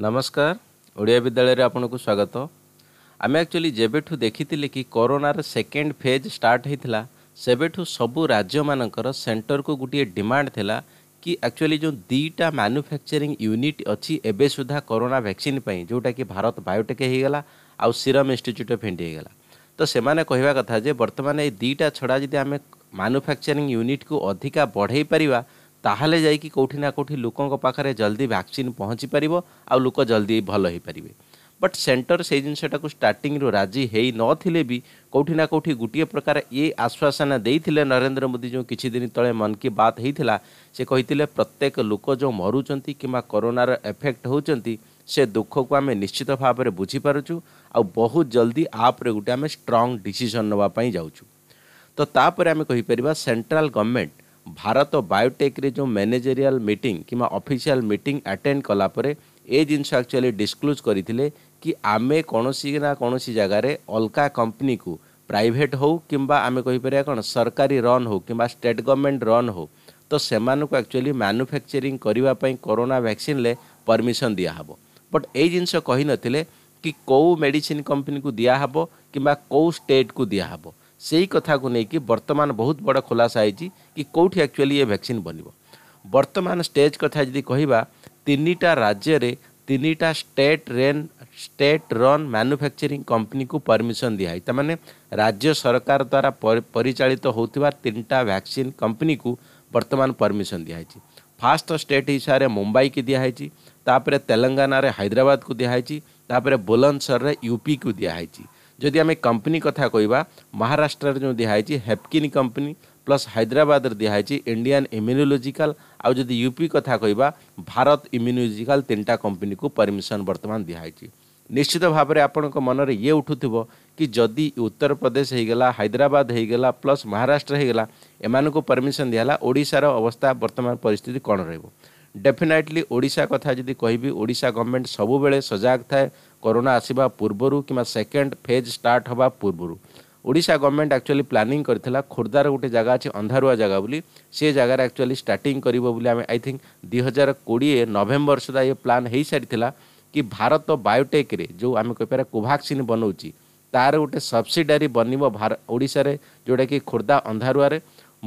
ନମସ୍କାର ଓଡ଼ିଆ ବିଦ୍ୟାଳୟରେ ଆପଣଙ୍କୁ ସ୍ୱାଗତ ଆମେ ଆକ୍ଚୁଆଲି ଯେବେଠୁ ଦେଖିଥିଲେ କି କରୋନାର ସେକେଣ୍ଡ ଫେଜ୍ ଷ୍ଟାର୍ଟ ହୋଇଥିଲା ସେବେଠୁ ସବୁ ରାଜ୍ୟମାନଙ୍କର ସେଣ୍ଟରକୁ ଗୋଟିଏ ଡିମାଣ୍ଡ ଥିଲା କି ଆକ୍ଚୁଆଲି ଯେଉଁ ଦୁଇଟା ମ୍ୟାନୁଫ୍ୟାକ୍ଚରିଂ ୟୁନିଟ୍ ଅଛି ଏବେ ସୁଦ୍ଧା କରୋନା ଭ୍ୟାକ୍ସିନ୍ ପାଇଁ ଯେଉଁଟାକି ଭାରତ ବାୟୋଟେକ୍ ହୋଇଗଲା ଆଉ ସିରମ୍ ଇନଷ୍ଟିଚ୍ୟୁଟ୍ ଅଫ୍ ଇଣ୍ଡିଆ ହୋଇଗଲା ତ ସେମାନେ କହିବା କଥା ଯେ ବର୍ତ୍ତମାନ ଏଇ ଦୁଇଟା ଛଡ଼ା ଯଦି ଆମେ ମାନୁଫ୍ୟାକ୍ଚରିଂ ୟୁନିଟ୍କୁ ଅଧିକା ବଢ଼େଇ ପାରିବା ତାହେଲେ ଯାଇକି କେଉଁଠି ନା କେଉଁଠି ଲୋକଙ୍କ ପାଖରେ ଜଲ୍ଦି ଭ୍ୟାକ୍ସିନ୍ ପହଞ୍ଚି ପାରିବ ଆଉ ଲୋକ ଜଲ୍ଦି ଭଲ ହୋଇପାରିବେ ବଟ୍ ସେଣ୍ଟର ସେଇ ଜିନିଷଟାକୁ ଷ୍ଟାର୍ଟିଂରୁ ରାଜି ହେଇ ନଥିଲେ ବି କେଉଁଠି ନା କେଉଁଠି ଗୋଟିଏ ପ୍ରକାର ଇଏ ଆଶ୍ୱାସନା ଦେଇଥିଲେ ନରେନ୍ଦ୍ର ମୋଦି ଯେଉଁ କିଛି ଦିନ ତଳେ ମନ୍ କି ବାତ୍ ହେଇଥିଲା ସେ କହିଥିଲେ ପ୍ରତ୍ୟେକ ଲୋକ ଯେଉଁ ମରୁଛନ୍ତି କିମ୍ବା କରୋନାର ଏଫେକ୍ଟ ହେଉଛନ୍ତି ସେ ଦୁଃଖକୁ ଆମେ ନିଶ୍ଚିତ ଭାବରେ ବୁଝିପାରୁଛୁ ଆଉ ବହୁତ ଜଲ୍ଦି ଆପ୍ରେ ଗୋଟେ ଆମେ ଷ୍ଟ୍ରଙ୍ଗ ଡିସିସନ୍ ନେବା ପାଇଁ ଯାଉଛୁ ତ ତାପରେ ଆମେ କହିପାରିବା ସେଣ୍ଟ୍ରାଲ୍ ଗଭର୍ଣ୍ଣମେଣ୍ଟ ଭାରତ ବାୟୋଟେକ୍ରେ ଯେଉଁ ମ୍ୟାନେଜେରିଆଲ୍ ମିଟିଂ କିମ୍ବା ଅଫିସିଆଲ୍ ମିଟିଂ ଆଟେଣ୍ଡ କଲାପରେ ଏ ଜିନିଷ ଆକ୍ଚୁଆଲି ଡିସକ୍ଲୋଜ୍ କରିଥିଲେ କି ଆମେ କୌଣସି ନା କୌଣସି ଜାଗାରେ ଅଲଗା କମ୍ପାନୀକୁ ପ୍ରାଇଭେଟ୍ ହେଉ କିମ୍ବା ଆମେ କହିପାରିବା କ'ଣ ସରକାରୀ ରନ୍ ହେଉ କିମ୍ବା ଷ୍ଟେଟ୍ ଗଭର୍ଣ୍ଣମେଣ୍ଟ ରନ୍ ହେଉ ତ ସେମାନଙ୍କୁ ଆକ୍ଚୁଆଲି ମ୍ୟାନୁଫ୍ୟାକ୍ଚରିଂ କରିବା ପାଇଁ କରୋନା ଭ୍ୟାକ୍ସିନ୍ରେ ପରମିସନ୍ ଦିଆହେବ ବଟ୍ ଏଇ ଜିନିଷ କହିନଥିଲେ କି କେଉଁ ମେଡ଼ିସିନ୍ କମ୍ପାନୀକୁ ଦିଆହେବ କିମ୍ବା କେଉଁ ଷ୍ଟେଟ୍କୁ ଦିଆହେବ ସେଇ କଥାକୁ ନେଇକି ବର୍ତ୍ତମାନ ବହୁତ ବଡ଼ ଖୁଲାସା ହେଇଛି କି କେଉଁଠି ଆକ୍ଚୁଆଲି ଏ ଭ୍ୟାକ୍ସିନ୍ ବନିବ ବର୍ତ୍ତମାନ ଷ୍ଟେଜ୍ କଥା ଯଦି କହିବା ତିନିଟା ରାଜ୍ୟରେ ତିନିଟା state run state run manufacturing କମ୍ପାନୀକୁ ପରମିସନ୍ ଦିଆହେଇଛି ତାମାନେ ରାଜ୍ୟ ସରକାର ଦ୍ୱାରା ପରିଚାଳିତ ହେଉଥିବା ତିନିଟା ଭ୍ୟାକ୍ସିନ୍ କମ୍ପାନୀକୁ ବର୍ତ୍ତମାନ ପରମିସନ୍ ଦିଆହେଇଛି ଫାଷ୍ଟ ଷ୍ଟେଟ୍ ହିସାବରେ ମୁମ୍ବାଇକି ଦିଆହେଇଛି ତାପରେ ତେଲେଙ୍ଗାନାରେ ହାଇଦ୍ରାବାଦକୁ ଦିଆହେଇଛି ତାପରେ ବୁଲନ୍ଦସରରେ ୟୁପିକୁ ଦିଆହେଇଛି ଯଦି ଆମେ କମ୍ପାନୀ କଥା କହିବା ମହାରାଷ୍ଟ୍ରରେ ଯେଉଁ ଦିଆହେଇଛି ହେପକିନ୍ କମ୍ପାନୀ ପ୍ଲସ୍ ହାଇଦ୍ରାବାଦରେ ଦିଆହେଇଛି ଇଣ୍ଡିଆନ୍ ଇମ୍ୟୁନୋଲୋଜିକାଲ୍ ଆଉ ଯଦି ୟୁପି କଥା କହିବା ଭାରତ ଇମ୍ୟୁନୋଲୋଜିକାଲ୍ ତିନିଟା କମ୍ପାନୀକୁ ପରମିସନ୍ ବର୍ତ୍ତମାନ ଦିଆହେଇଛି ନିଶ୍ଚିତ ଭାବରେ ଆପଣଙ୍କ ମନରେ ଇଏ ଉଠୁଥିବ କି ଯଦି ଉତ୍ତରପ୍ରଦେଶ ହେଇଗଲା ହାଇଦ୍ରାବାଦ ହେଇଗଲା ପ୍ଲସ୍ ମହାରାଷ୍ଟ୍ର ହେଇଗଲା ଏମାନଙ୍କୁ ପରମିସନ୍ ଦିଆହେଲା ଓଡ଼ିଶାର ଅବସ୍ଥା ବର୍ତ୍ତମାନ ପରିସ୍ଥିତି କ'ଣ ରହିବ ଡେଫିନାଇଟଲି ଓଡ଼ିଶା କଥା ଯଦି କହିବି ଓଡ଼ିଶା ଗଭର୍ଣ୍ଣମେଣ୍ଟ ସବୁବେଳେ ସଜାଗ ଥାଏ କରୋନା ଆସିବା ପୂର୍ବରୁ କିମ୍ବା ସେକେଣ୍ଡ ଫେଜ୍ ଷ୍ଟାର୍ଟ ହେବା ପୂର୍ବରୁ ଓଡ଼ିଶା ଗଭର୍ଣ୍ଣମେଣ୍ଟ ଆକ୍ଚୁଆଲି ପ୍ଲାନିଂ କରିଥିଲା ଖୋର୍ଦ୍ଧାର ଗୋଟେ ଜାଗା ଅଛି ଅନ୍ଧାରୁଆ ଜାଗା ବୋଲି ସେ ଜାଗାରେ ଆକ୍ଚୁଆଲି ଷ୍ଟାର୍ଟିଂ କରିବ ବୋଲି ଆମେ ଆଇ ଥିଙ୍କ ଦୁଇ ହଜାର କୋଡ଼ିଏ ନଭେମ୍ବର ସୁଦ୍ଧା ଏ ପ୍ଲାନ୍ ହୋଇସାରିଥିଲା କି ଭାରତ ବାୟୋଟେକ୍ରେ ଯେଉଁ ଆମେ କହିପାରିବା କୋଭାକ୍ସିନ୍ ବନାଉଛି ତାର ଗୋଟେ ସବସିଡାରୀ ବନିବ ଓଡ଼ିଶାରେ ଯେଉଁଟାକି ଖୋର୍ଦ୍ଧା ଅନ୍ଧାରୁଆରେ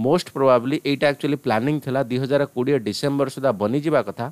ମୋଷ୍ଟ ପ୍ରୋବାବ୍ଲି ଏଇଟା ଆକ୍ଚୁଆଲି ପ୍ଲାନିଂ ଥିଲା ଦୁଇ ହଜାର କୋଡ଼ିଏ ଡିସେମ୍ବର ସୁଦ୍ଧା ବନିଯିବା କଥା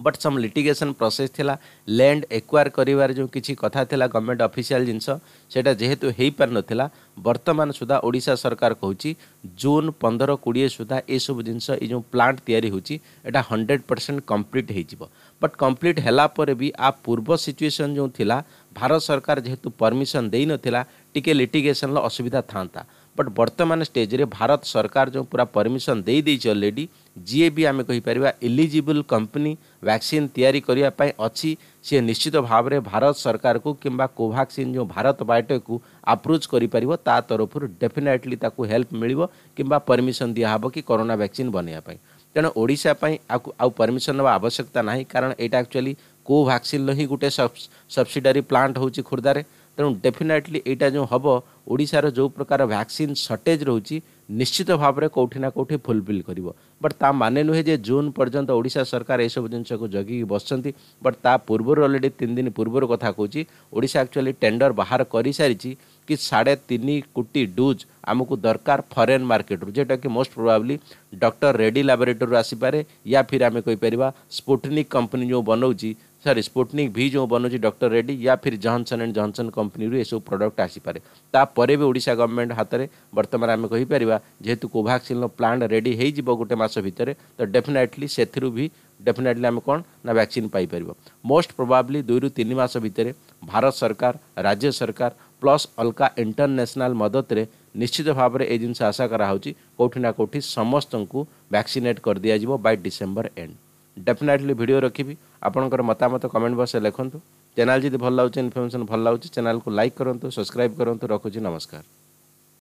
बट सम लिटिगेसन प्रोसेस थिला लैंड एक्वायर करिवार जो किछि कथा थिला गवर्नमेंट थाहा सेटा जेहेतु जिन्स पर नथिला वर्तमान नर्तमान ओडिसा सरकार कि जुन पन्ध्र किडिए सुधा एसबु जिस जो प्लांट तयारी हुन्छ एटा 100% पर्सेन्ट कम्प्लिट हुन्छ बट हेला कम्प्लिट भी आ पूर्व सिचुएशन जो थिला भारत सरकार जेहेतु परमिशन देइ नथिला टिके लिटिगेशन ल असुविधा थाहा बट वर्तमान स्टेज रे भारत सरकार जो पूरा परमिशन दे पुरा भी अलरेडी कहि आम एलिजिबल कंपनी वैक्सीन या अच्छी सी निश्चित भाव में भारत सरकार को किंबा कोभाक्सीन जो भारत बायोटेक आप्रोच करफ डेफिनेटली हेल्प मिल कि परमिशन दिहब कि कोरोना वैक्सीन बनवाई तेनाली परमिशन ना आवश्यकता ना कारण ये आकचुअली कोभाक्सीन ही गोटे सब्सिडारी प्लांट हो खोर्धार तेणु डेफिनेटली यहाँ जो हम ओडार जो प्रकार वैक्सीन सर्टेज रोचे ନିଶ୍ଚିତ ଭାବରେ କେଉଁଠି ନା କେଉଁଠି ଫୁଲଫିଲ୍ କରିବ ବଟ୍ ତା ମାନେ ନୁହେଁ ଯେ ଜୁନ୍ ପର୍ଯ୍ୟନ୍ତ ଓଡ଼ିଶା ସରକାର ଏସବୁ ଜିନିଷକୁ ଜଗିକି ବସିଛନ୍ତି ବଟ୍ ତା ପୂର୍ବରୁ ଅଲରେଡ଼ି ତିନି ଦିନ ପୂର୍ବରୁ କଥା କହୁଛି ଓଡ଼ିଶା ଆକ୍ଚୁଆଲି ଟେଣ୍ଡର ବାହାର କରିସାରିଛି କି ସାଢ଼େ ତିନି କୋଟି ଡୁଜ୍ ଆମକୁ ଦରକାର ଫରେନ୍ ମାର୍କେଟରୁ ଯେଉଁଟାକି ମୋଷ୍ଟ ପ୍ରୋବାବ୍ଲି ଡକ୍ଟର ରେଡ୍ଡି ଲାବୋରେଟୋରୀରୁ ଆସିପାରେ ୟା ଫିର୍ ଆମେ କହିପାରିବା ସ୍ପୁଟନିକ୍ କମ୍ପାନୀ ଯେଉଁ ବନାଉଛି सरी स्पुटनिक भी जो बनुच्छे डक्टर रेड्डी या फिर जहनसन एंड जहनसन कंपनी रू सब प्रडक्ट आसपे तापर भी ओडा गवर्नमेंट हाथ में बर्तमान आम कहीपर जेहतु कोभाक्सीन प्लांट रेडी गोटे मस भितर तो डेफिनेटली से भी डेफिनेटली आम कौन ना वैक्सीन पाइपर मोस्ट प्रोबाबली दुई रू तीन मस भितर भारत सरकार राज्य सरकार प्लस अलका इंटरनेशनाल मदत निश्चित भाव में यह जिनस आशा करा कौटिना कौटि समस्त को वैक्सीनेट कर दिज्व बै डिसेम्बर एंड ଡେଫିନାଇଟଲି ଭିଡ଼ିଓ ରଖିବି ଆପଣଙ୍କର ମତାମତ କମେଣ୍ଟ ବକ୍ସରେ ଲେଖନ୍ତୁ ଚ୍ୟାନେଲ୍ ଯଦି ଭଲ ଲାଗୁଛି ଇନଫର୍ମେସନ୍ ଭଲ ଲାଗୁଛି ଚ୍ୟାନେଲ୍କୁ ଲାଇକ୍ କରନ୍ତୁ ସବସ୍କ୍ରାଇବ୍ କରନ୍ତୁ ରଖୁଛି ନମସ୍କାର